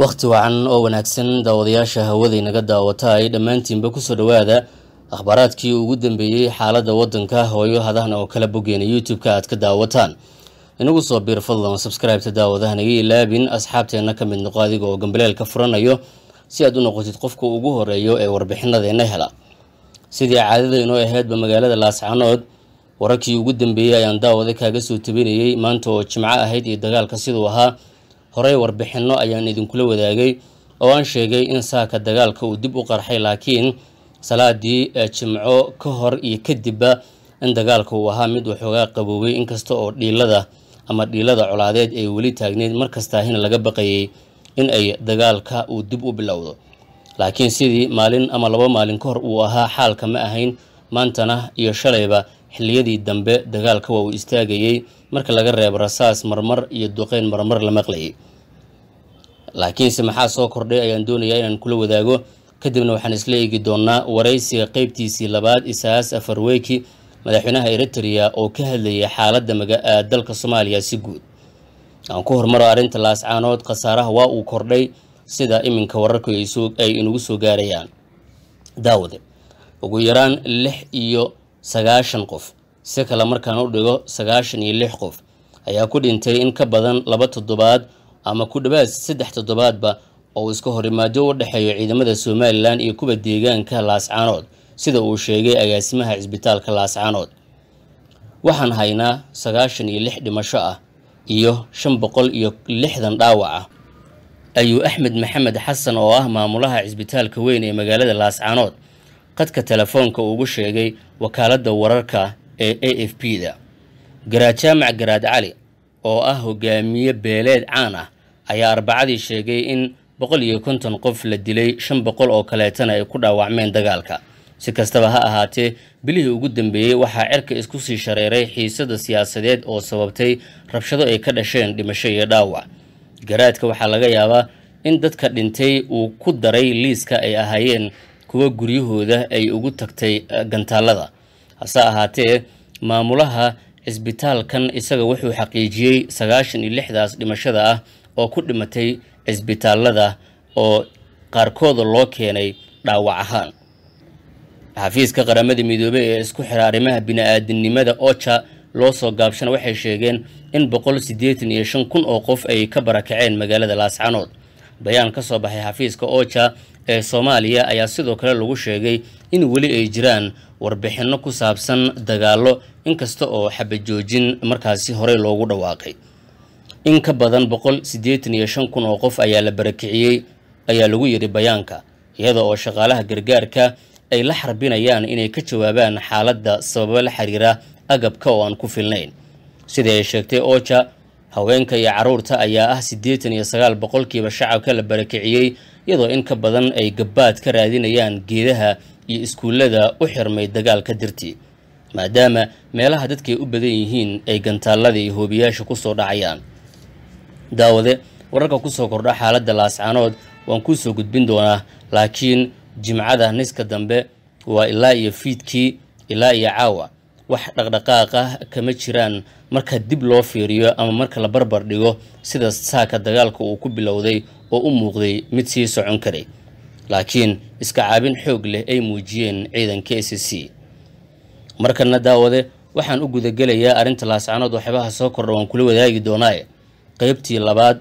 wakhti wacan oo wanaagsan daawadayaasha hawada inaga daawata ay dhammaantiinba kusoo dhawaada akhbaaraadkii ugu dambeeyey xaaladda waddanka hooyo hadahna oo kala bogeena youtube-ka aad ka daawataan inagu soo biir fadlan sabskraibta daawadahan iga ilaabin asxaabteenna ka mid noqo adiga oo gambaleel furanayo si aad u noqotid qofka ugu horeeyo ee warbixinadeenna hela sidii caadada inoo ahaydba magaalada laascanood wararkii ugu dambeeyey ayaan daawada kaaga soo tabinayey maanta oo jimco ahayd iyo dagaalka siduu ahaa horey warbixinno ayaan idinkula wadaagay oo aan sheegay in saaka dagaalka uu dib u qarxay laakiin salaadii eh, jimco ka hor iyo kadibba in dagaalka uu ahaa mid waxoogaa qaboobay inkasta oo dhiilada ama dhiilada colaadeed ay weli taagneyd markastaahina laga baqayay in ay dagaalka uu dib u bilowdo laakiin sidii maalin ama labo maalin ka hor uu ahaa xaalka ma ahayn maantana iyo shalayba xilliyadii dambe dagaalka waa uu istaagayey marka laga reebo rasaas marmar iyo duqeyn marmar la maqlayay laakiinse maxaa soo kordhay ayaan doonayaa inaan kula wadaago kadibna waxaan isla eegi doonnaa waraysiga qeybtiisii labaad isaas afarweyki madaxweynaha eritereya oo ka hadlayay xaaladda dalka soomaaliya si guud aan ku hormaro arrinta laascaanood khasaaraha waa uu kordhay sida iminka wararku ay inugu soo gaarayaan daawade ugu yaraan lix iyo sagaashan qof si kale markaan u dhigo sagaashan iyo lix qof ayaa ku dhintay in ka badan laba toddobaad ama ku dhawaad saddex toddobaadba oo iska horimaadyo u dhexeeyo ciidamada somalilan iyo kuwa deegaanka laascaanood sida uu sheegay agaasimaha cisbitaalka laascaanood waxaan haynaa sagaashan iyo lix dhimasho ah iyo shan boqol iyo lixdan dhaawac ah ayuu axmed maxamed xasan oo ah maamulaha cisbitaalka weyn ee magaalada laascaanood khadka telefoonka ugu sheegay wakaaladda wararka ee a f p da garaad jaamac garaad cali oo ah hogaamiye beeleed caan ah ayaa arbacadii sheegay in boqol iyo konton qof la dilay shan boqol oo kaleetana ay ku dhaawacmeen dagaalka si kastaba ha ahaatee bilihii ugu dambeeyey waxaa cirka isku sii shareeray xiisada siyaasadeed oo sababtay rabshado ay ka dhasheen dhimasho iyo dhaawac garaadka waxaa laga yaabaa in dadka dhintay uu ku daray liiska ay ahaayeen kuwa guryahooda ay ugu tagtay eh, gantaalada hase ahaatee maamulaha cisbitaalkan isaga wuxuu xaqiijiyey sagaashan iyo lixdaas dhimashada ah oo ku dhimatay cisbitaalada oo qaarkooda loo keenay dhaawac ahaan xafiiska qaramada midoobey ee isku xira arrimaha bini-aadinimada ocha loo soo gaabshana waxay sheegeen in boqol siddeetan iyo shan kun oo qof ay ka barakaceen magaalada laascanood bayaan ka soo baxay xafiiska ocha ee soomaaliya ayaa sidoo kale lagu sheegay in weli ay jiraan warbixinno ku saabsan dagaallo inkasta oo xabajoojin markaasi horey loogu dhawaaqay in ka badan boqol siddeetan iyo shan kun oo qof ayaa la barakiciyey ayaa lagu yidhi bayaanka iyada oo shaqaalaha gargaarka ay la xarbinayaan inay ka jawaabaan xaaladda sababa la xiriira agabka oo aan ku filnayn sida ay sheegtay oja haweenka iyo carruurta ayaa ah siddeetan iyo sagaal boqolkiiba shacabka la barakiciyey iyadoo in ka badan ay gabaad ka raadinayaan geedaha iyo iskuullada u xirmay dagaalka dirti maadaama meelaha dadkay u badan yihiin ay gantaalada hoobiyaasha ku soo dhacayaan daawade wararka ku soo kordha xaaladda laascaanood waan kuu soo gudbin doonaa laakiin jimcada niska dambe waa ilaa iyo fiidkii ilaa iyo caawa wax dhaqdhaqaaq ah kama jiraan marka dib loo fiiriyo ama marka la barbar dhigo sida saaka dagaalka uu ku bilowday oo u muuqday mid sii socon karay laakiin iska caabin xoog leh ay muujiyeen ciidanka s c markana daawade waxaan u gudagelayaa arrinta laascanood oo soo kordha waan kula wadaagi doonaae qaybtii labaad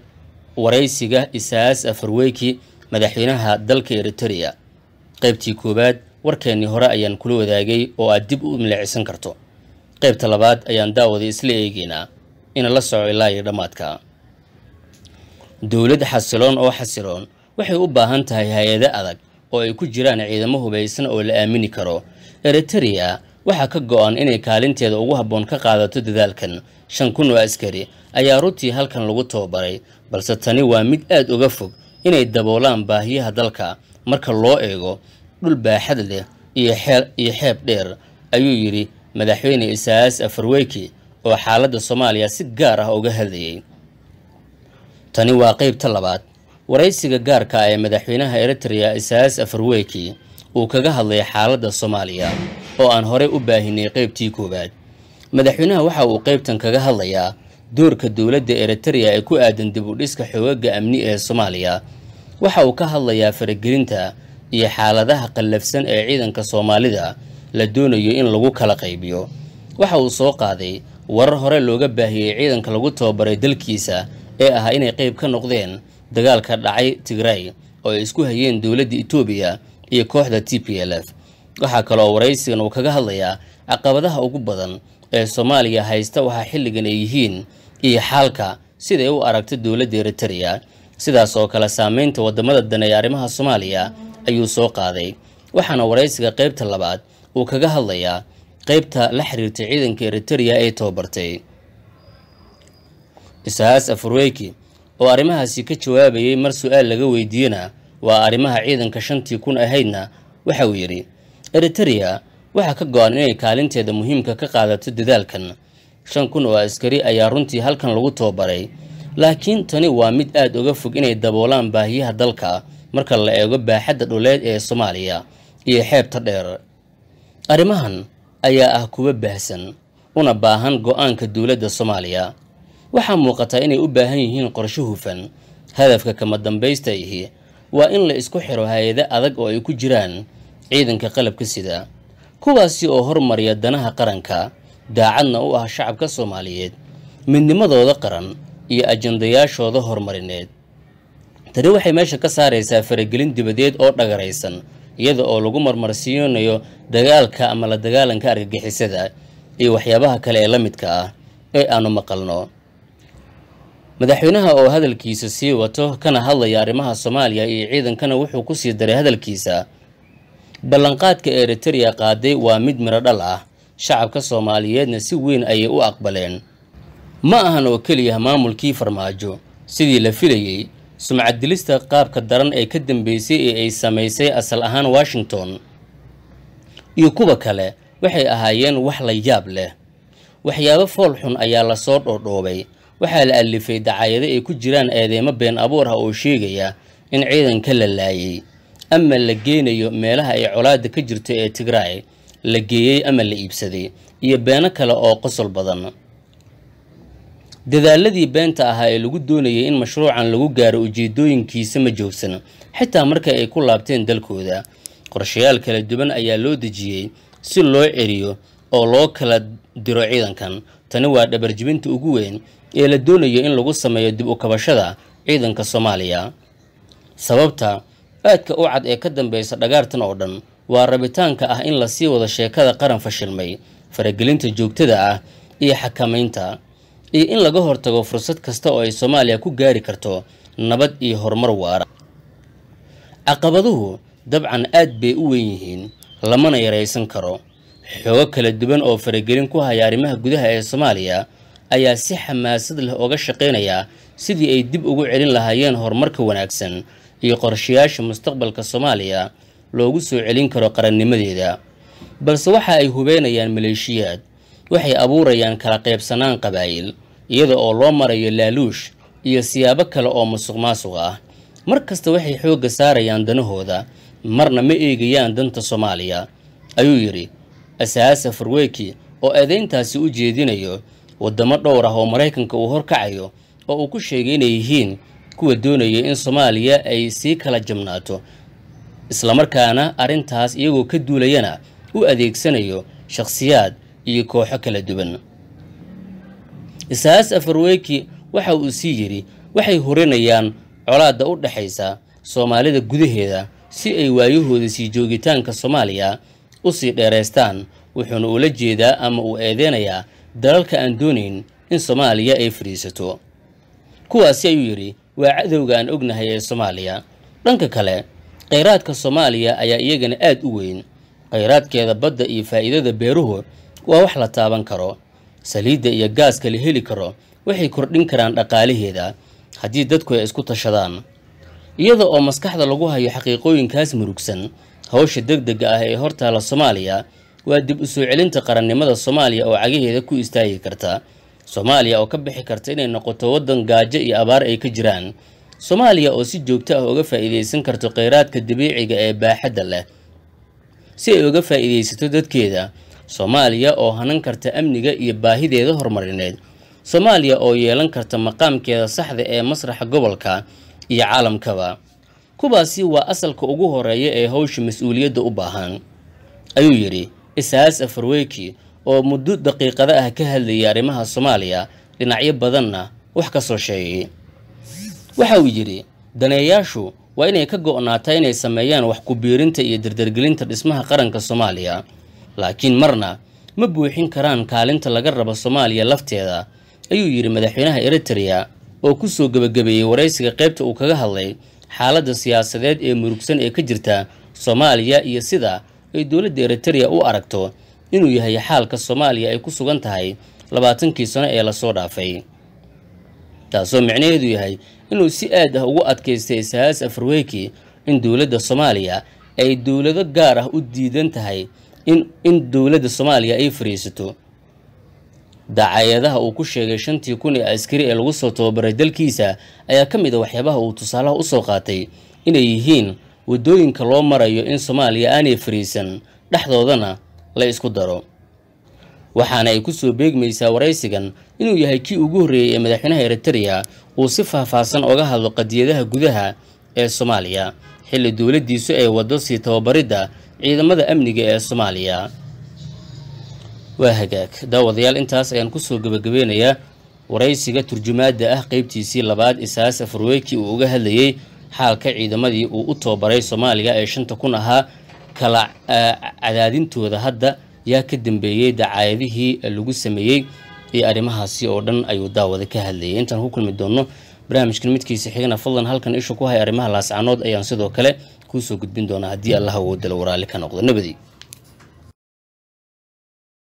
waraysiga isaas afarweyki madaxweynaha dalka eritoriya qaybtii koowaad warkeennii hore ayaan kula wadaagay oo aad dib u imleecsan karto qaybta labaad ayaan daawada isla eegaynaa ina la soco ilaa iyo dhammaadka dowlad xasiloon oo xasiloon waxay u baahan tahay hay-ado adag oo ay ku jiraan ciidamo hubaysan oo la aamini karo eriteria waxaa ka go-an inay kaalinteeda ugu habboon ka qaadato dadaalkan shan kun oo askari ayaa runtii halkan lagu tababaray balse tani waa mid aad uga fog inay daboolaan baahiyaha dalka marka loo eego dhul baaxad leh iyo xeeb dheer ayuu yidhi madaxweyne isaas afarweyki oo xaaladda soomaaliya si gaar ah uga hadlayay tani waa qaybta labaad waraysiga gaarka ah ee madaxweynaha eritrea isaas afarweyki uu kaga hadlay xaaladda soomaaliya oo aan horey u baahinay qaybtii koowaad madaxweynaha waxa uu qaybtan kaga hadlayaa doorka dowladda eritereya ee ku aadan dibudhiska xoogaga amni ee soomaaliya waxa uu ka hadlayaa faragelinta iyo xaaladaha qallafsan ee ciidanka soomaalida la doonayo in lagu kala qaybiyo waxa uu soo qaaday warar hore looga baahiyey ciidanka lagu tababaray dalkiisa ee ahaa inay qayb ka noqdeen dagaalka dhacay tigray oo ay isku hayeen dowladda etoobiya iyo kooxda t p l f waxaa kaloo waraysigan uu kaga hadlayaa caqabadaha ugu badan ee soomaaliya haysta waxaa xilligan ay yihiin iyo xaalka siday u aragta dowladda eritereya sidaas oo kale saameynta waddamada dan ee arrimaha soomaaliya ayuu soo qaaday waxaana waraysiga qaybta labaad uu kaga hadlayaa qaybta la xiriirta ciidanka eritereya ee tababartay isaas afurweyki oo arrimahaasi ka jawaabayey mar su-aal laga weydiiyena waa arrimaha ciidanka shantii kun ahaydna waxa uu yidhi eritereya waxaa ka go-an inay kaalinteeda muhiimka ka qaadato dadaalkan shan kun oo askari ayaa runtii halkan lagu tababaray laakiin tani waa mid aada uga fog inay daboolaan baahiyaha dalka marka la eego baaxadda dhuleed ee soomaaliya iyo xeebta dheer arrimahan ayaa ah kuwa baahsan una baahan go-aanka dowladda soomaaliya waxaa muuqataa inay u baahan yihiin qorsho hufan hadafka kama dambaysta ihi waa in la isku xiro hay ada adag oo ay ku jiraan ciidanka qalabka sida kuwaasi oo hormariya danaha qaranka daacadna u ah shacabka soomaaliyeed midnimadooda qaran iyo ajandayaashooda horumarineed tani waxay meesha ka saaraysaa faragelin dibadeed oo dhagaraysan iyada oo lagu marmarsiinayo dagaalka ama la dagaalanka argagixisada iyo waxyaabaha kale ee la midka ah ee aanu maqalno madaxweynaha oo hadalkiisa sii wato kana hadlaya arrimaha soomaaliya iyo ciidankana wuxuu ku sii daray hadalkiisa ballanqaadka eritereya qaaday waa mid miro dhal ah shacabka soomaaliyeedna si weyn ayay u aqbaleen ma ahan oo keliya maamulkii farmaajo sidii la filayey sumcadilista qaabka daran ee ka dambeysay ee ay samaysay asal ahaan washington iyo kuwa kale waxay ahaayeen wax la yaab leh waxyaabo fool xun ayaa lasoo dhoodhoobay waxaa la allifay dacayado ay ku jiraan eedeymo been abuur ah oo sheegaya in ciidanka la laayay ama la geynayo meelaha ay colaada ka jirto ee tigraay la geeyey ama la iibsaday iyo beeno kale oo qosol badan dadaaladii beenta ahaa ee lagu doonayay in mashruucan lagu gaaro ujeedooyinkiisa ma joogsan xitaa marka ay ku laabteen dalkooda qorshayaal kala duwan ayaa loo dejiyey si loo ceriyo oo loo kala diro ciidankan tani waa dhabarjibinta ugu weyn ee la doonayo in lagu sameeyo dib u kabashada ciidanka soomaaliya sababta aadka u cad ee ka dambeysa dhagaartan oo dhan waa rabitaanka ah in lasii wado sheekada qaran fashilmay faragelinta joogtada ah iyo xakamaynta iyo in laga hortago fursad kasta oo ay soomaaliya ku gaari karto nabad iyo horumar waara caqabaduhu dabcan aad bay u weyn yihiin lamana yaraysan karo xoogo kala duwan oo faragelin ku haya arrimaha gudaha ee soomaaliya ayaa si xamaasad leh oga shaqaynaya sidii ay dib ugu celin lahaayeen horumarka wanaagsan iyo qorshayaasha mustaqbalka soomaaliya loogu soo celin karo qarannimadeeda balse waxa ay hubaynayaan maleeshiyaad waxay abuurayaan kala qaybsanaan qabaa'il iyada oo loo marayo laaluush iyo siyaabo kale oo musuq maasuq ah mar kasta waxay xoogga saarayaan danahooda marna ma eegayaan danta soomaaliya ayuu yidhi asaasa farweyki oo eedayntaasi u jeedinayo waddamo dhowr ah oo maraykanka uu horkacayo oo uu ku sheegay inay yihiin kuwa doonaya in soomaaliya ay sii kala jabnaato islamarkaana arrintaas iyagoo ka duulayana u adeegsanayo shakhsiyaad iyo kooxo kala duwan isaas afarweyki waxa uu sii yidhi waxay hurinayaan colaadda u dhexaysa soomaalida gudaheeda si ay waayahooda sii joogitaanka soomaaliya u sii dheeraystaan wuxuuna ula jeedaa ama uu eedeynayaa dalalka aan doonayn in soomaaliya ay fadhiisato kuwaasi ayuu yidhi waa cadowga aan ognahay ee soomaaliya dhanka kale khayraadka soomaaliya ayaa iyagana aad u weyn khayraadkeeda badda iyo faa'iidada beeruhu waa wax la taaban karo saliidda iyo gaaska la heli karo waxay kordhin karaan dhaqaalaheeda haddii dadku ay isku tashadaan iyada oo maskaxda lagu hayo xaqiiqooyinkaas murugsan hawsha deg dega ah ee hortaala soomaaliya waa dib u soo celinta qarannimada soomaaliya oo cagaheeda ku istaagi karta soomaaliya oo ka bixi karta inay noqoto waddan gaajo iyo abaar ay ka jiraan soomaaliya oo si joogto ah uga faa'iidaysan karto kheyraadka dabiiciga ah ee baaxadda leh si ay uga faa'iidaysato dadkeeda soomaaliya oo hanan karta amniga iyo baahideeda horumarineed soomaaliya oo yeelan karta maqaamkeeda saxda ah ee masraxa gobolka iyo caalamkaba kuwaasi waa asalka ugu horeeya ee hawsha mas-uuliyadda u baahan ayuu yidhi cisaas afarweyki oo muddo daqiiqada ah ka hadlayay arrimaha soomaaliya dhinacyo badanna wax ka soo sheegay waxa uu yidhi daneeyaashu waa inay ka go'naataa inay sameeyaan wax ku-biirinta iyo dardargelinta dhismaha qaranka soomaaliya laakiin marna ma buuxin karaan kaalinta laga rabo soomaaliya lafteeda ayuu yidhi madaxweynaha eritrea oo ku soo gebagabeeyey waraysiga qaybta uu kaga hadlay xaaladda siyaasadeed ee murugsan ee ka jirta soomaaliya iyo sida ay dowladda eritereya u aragto inuu yahay xaalka soomaaliya ay ku sugan tahay labaatankii sano ee lasoo dhaafay taasoo micnaheedu yahay inuu si aad ah ugu adkaystay sahaas afarweyki in dowladda soomaaliya ay dowlado gaar ah u diidan tahay in dowladda soomaaliya ay fariisato dacayadaha uu ku sheegay shantii kun ee askari ee lagu soo tababaray dalkiisa ayaa ka mid a ah waxyaabaha uu tusaalaha usoo qaatay inay yihiin waddooyinka loo marayo in soomaaliya aanay fariisan dhexdoodana la isku daro waxaana ay ku soo beegmaysaa waraysigan inuu yahay kii ugu horreeyey ee madaxweynaha eritreya uu si faahfaahsan oga hadlo qadiyadaha gudaha ee soomaaliya xilli dowladdiisu ay waddo sii tababaridda ciidamada amniga ee soomaaliya waa hagaag daawadayaal intaas ayaan kusoo gebagabeynayaa waraysiga turjumaadda ah qaybtiisii labaad isaas afurweykii uu uga hadlayey xaalka ciidamadii uu u tababaray soomaaliya ee shanta kun ahaa kala cadaadintooda hadda yaa ka dambeeyey dacaayadihii lagu sameeyey iyo arrimahaasi oo dhan ayuu daawada ka hadlayay intaan ku kulmi doonno barnaamijkan midkiisa xigana fadlan halkan isha ku hay arrimaha laascanood ayaan sidoo kale kuu soo gudbin doonaa haddii allah awoodda waraali ka noqdo nabadi